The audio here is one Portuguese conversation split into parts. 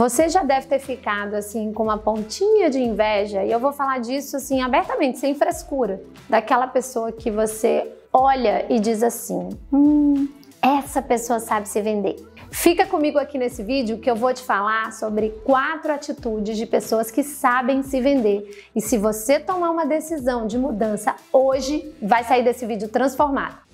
Você já deve ter ficado assim com uma pontinha de inveja, e eu vou falar disso assim abertamente, sem frescura, daquela pessoa que você olha e diz assim: "Hum, essa pessoa sabe se vender". Fica comigo aqui nesse vídeo que eu vou te falar sobre quatro atitudes de pessoas que sabem se vender. E se você tomar uma decisão de mudança hoje, vai sair desse vídeo transformado.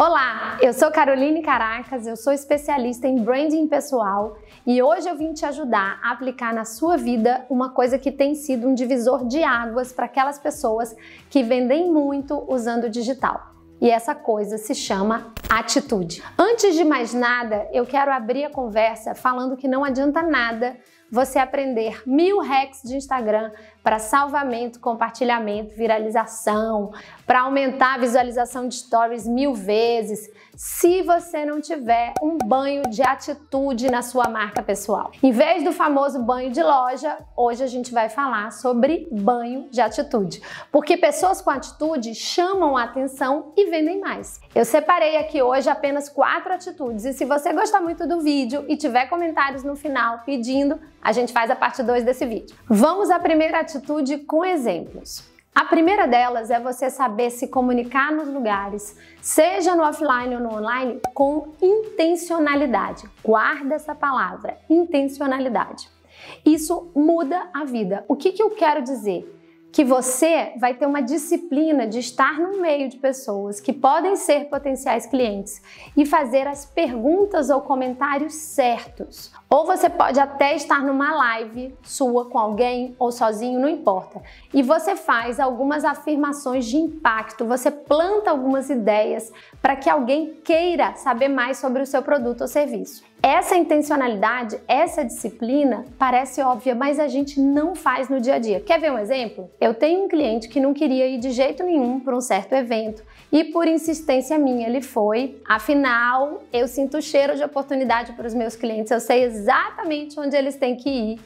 Olá, eu sou Caroline Caracas, eu sou especialista em branding pessoal e hoje eu vim te ajudar a aplicar na sua vida uma coisa que tem sido um divisor de águas para aquelas pessoas que vendem muito usando o digital e essa coisa se chama atitude. Antes de mais nada, eu quero abrir a conversa falando que não adianta nada você aprender mil hacks de Instagram para salvamento, compartilhamento, viralização, para aumentar a visualização de stories mil vezes, se você não tiver um banho de atitude na sua marca pessoal. Em vez do famoso banho de loja, hoje a gente vai falar sobre banho de atitude, porque pessoas com atitude chamam a atenção e vendem mais. Eu separei aqui hoje apenas quatro atitudes e se você gostar muito do vídeo e tiver comentários no final pedindo, a gente faz a parte 2 desse vídeo. Vamos à primeira atitude com exemplos. A primeira delas é você saber se comunicar nos lugares, seja no offline ou no online, com intencionalidade. Guarda essa palavra, intencionalidade. Isso muda a vida. O que, que eu quero dizer? que você vai ter uma disciplina de estar no meio de pessoas que podem ser potenciais clientes e fazer as perguntas ou comentários certos. Ou você pode até estar numa live sua com alguém ou sozinho, não importa. E você faz algumas afirmações de impacto, você planta algumas ideias para que alguém queira saber mais sobre o seu produto ou serviço. Essa intencionalidade, essa disciplina parece óbvia, mas a gente não faz no dia a dia. Quer ver um exemplo? Eu tenho um cliente que não queria ir de jeito nenhum para um certo evento e por insistência minha ele foi. Afinal, eu sinto cheiro de oportunidade para os meus clientes, eu sei exatamente onde eles têm que ir.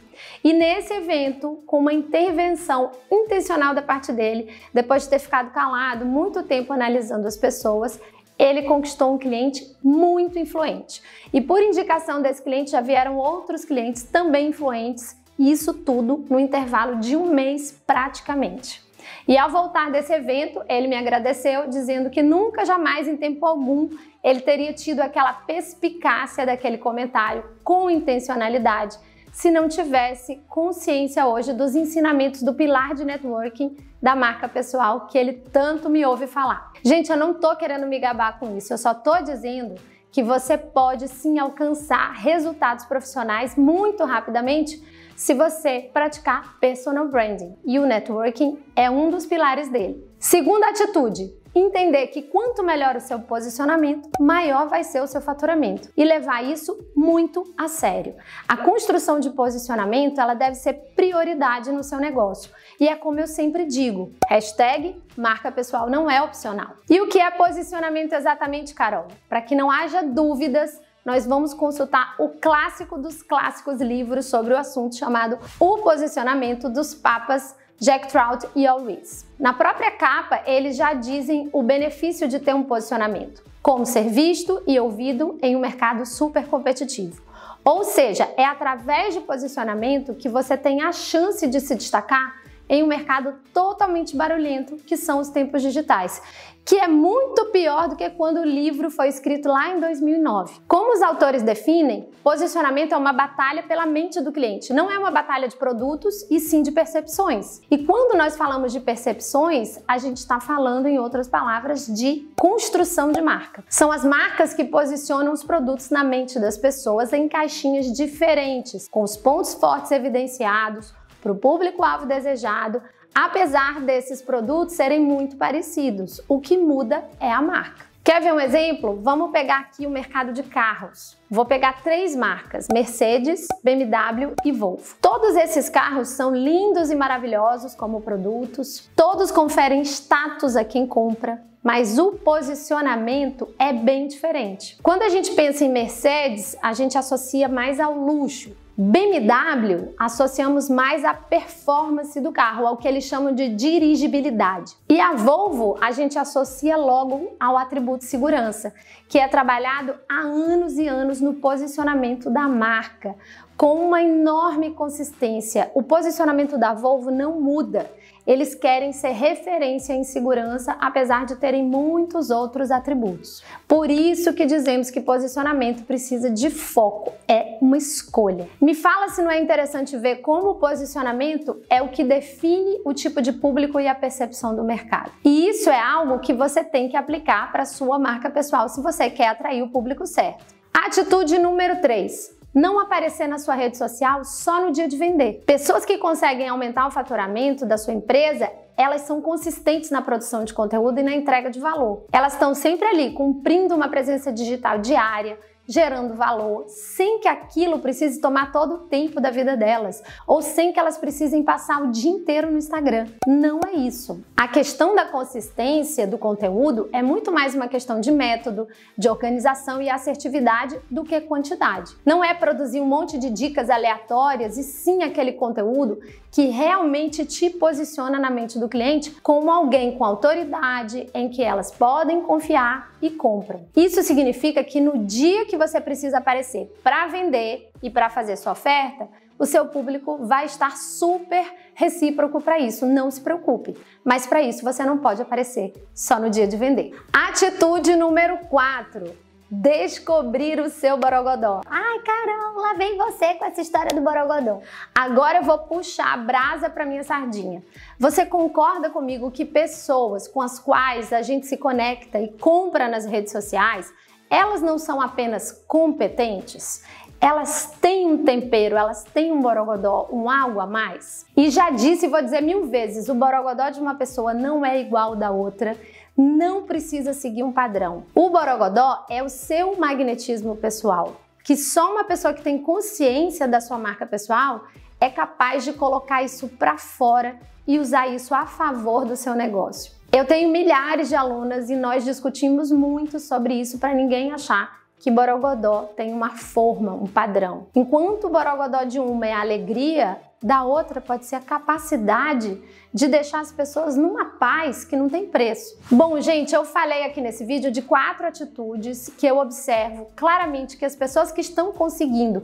E nesse evento, com uma intervenção intencional da parte dele, depois de ter ficado calado muito tempo analisando as pessoas, ele conquistou um cliente muito influente. E por indicação desse cliente já vieram outros clientes também influentes, e isso tudo no intervalo de um mês praticamente. E ao voltar desse evento, ele me agradeceu, dizendo que nunca, jamais, em tempo algum, ele teria tido aquela perspicácia daquele comentário com intencionalidade se não tivesse consciência hoje dos ensinamentos do pilar de networking da marca pessoal que ele tanto me ouve falar. Gente, eu não tô querendo me gabar com isso, eu só tô dizendo que você pode sim alcançar resultados profissionais muito rapidamente se você praticar personal branding e o networking é um dos pilares dele. Segunda atitude, entender que quanto melhor o seu posicionamento, maior vai ser o seu faturamento e levar isso muito a sério. A construção de posicionamento, ela deve ser prioridade no seu negócio. E é como eu sempre digo, hashtag marca pessoal não é opcional. E o que é posicionamento exatamente, Carol? Para que não haja dúvidas nós vamos consultar o clássico dos clássicos livros sobre o assunto chamado O Posicionamento dos Papas Jack Trout e Al Rees. Na própria capa, eles já dizem o benefício de ter um posicionamento, como ser visto e ouvido em um mercado super competitivo. Ou seja, é através de posicionamento que você tem a chance de se destacar em um mercado totalmente barulhento, que são os tempos digitais, que é muito pior do que quando o livro foi escrito lá em 2009. Como os autores definem, posicionamento é uma batalha pela mente do cliente, não é uma batalha de produtos e sim de percepções. E quando nós falamos de percepções, a gente está falando, em outras palavras, de construção de marca. São as marcas que posicionam os produtos na mente das pessoas em caixinhas diferentes, com os pontos fortes evidenciados para o público-alvo desejado, apesar desses produtos serem muito parecidos. O que muda é a marca. Quer ver um exemplo? Vamos pegar aqui o mercado de carros. Vou pegar três marcas: Mercedes, BMW e Volvo. Todos esses carros são lindos e maravilhosos como produtos, todos conferem status a quem compra. Mas o posicionamento é bem diferente. Quando a gente pensa em Mercedes, a gente associa mais ao luxo, BMW associamos mais à performance do carro, ao que eles chamam de dirigibilidade. E a Volvo a gente associa logo ao atributo segurança, que é trabalhado há anos e anos no posicionamento da marca, com uma enorme consistência. O posicionamento da Volvo não muda. Eles querem ser referência em segurança, apesar de terem muitos outros atributos. Por isso que dizemos que posicionamento precisa de foco, é uma escolha. Me fala se não é interessante ver como o posicionamento é o que define o tipo de público e a percepção do mercado. E isso é algo que você tem que aplicar para sua marca pessoal se você quer atrair o público certo. Atitude número 3 não aparecer na sua rede social só no dia de vender. Pessoas que conseguem aumentar o faturamento da sua empresa elas são consistentes na produção de conteúdo e na entrega de valor. Elas estão sempre ali, cumprindo uma presença digital diária, gerando valor, sem que aquilo precise tomar todo o tempo da vida delas, ou sem que elas precisem passar o dia inteiro no Instagram. Não é isso. A questão da consistência do conteúdo é muito mais uma questão de método, de organização e assertividade do que quantidade. Não é produzir um monte de dicas aleatórias e sim aquele conteúdo que realmente te posiciona na mente do cliente como alguém com autoridade em que elas podem confiar e compram. Isso significa que no dia que você precisa aparecer para vender e para fazer sua oferta, o seu público vai estar super recíproco para isso, não se preocupe. Mas para isso você não pode aparecer só no dia de vender. Atitude número 4: descobrir o seu borogodó. Ai, carol, lá vem você com essa história do borogodó. Agora eu vou puxar a brasa para minha sardinha. Você concorda comigo que pessoas com as quais a gente se conecta e compra nas redes sociais, elas não são apenas competentes, elas têm um tempero, elas têm um borogodó, um algo a mais. E já disse e vou dizer mil vezes, o borogodó de uma pessoa não é igual da outra não precisa seguir um padrão. O borogodó é o seu magnetismo pessoal, que só uma pessoa que tem consciência da sua marca pessoal é capaz de colocar isso para fora e usar isso a favor do seu negócio. Eu tenho milhares de alunas e nós discutimos muito sobre isso para ninguém achar que Borogodó tem uma forma, um padrão. Enquanto o Borogodó de uma é a alegria, da outra pode ser a capacidade de deixar as pessoas numa paz que não tem preço. Bom, gente, eu falei aqui nesse vídeo de quatro atitudes que eu observo claramente que as pessoas que estão conseguindo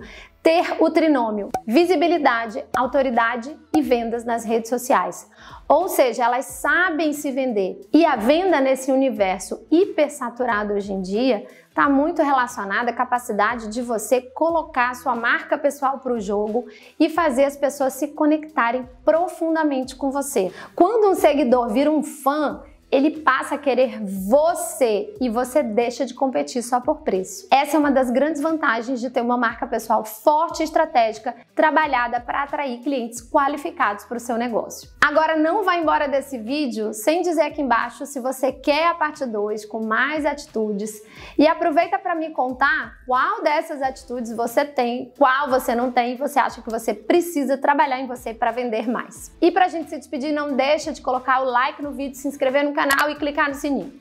ter o trinômio visibilidade, autoridade e vendas nas redes sociais. Ou seja, elas sabem se vender. E a venda nesse universo hipersaturado hoje em dia está muito relacionada à capacidade de você colocar sua marca pessoal para o jogo e fazer as pessoas se conectarem profundamente com você. Quando um seguidor vira um fã, ele passa a querer você e você deixa de competir só por preço. Essa é uma das grandes vantagens de ter uma marca pessoal forte e estratégica trabalhada para atrair clientes qualificados para o seu negócio. Agora não vá embora desse vídeo sem dizer aqui embaixo se você quer a parte 2 com mais atitudes e aproveita para me contar qual dessas atitudes você tem, qual você não tem e você acha que você precisa trabalhar em você para vender mais. E para a gente se despedir, não deixa de colocar o like no vídeo, se inscrever no canal e clicar no sininho.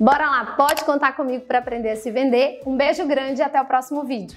Bora lá, pode contar comigo para aprender a se vender. Um beijo grande e até o próximo vídeo.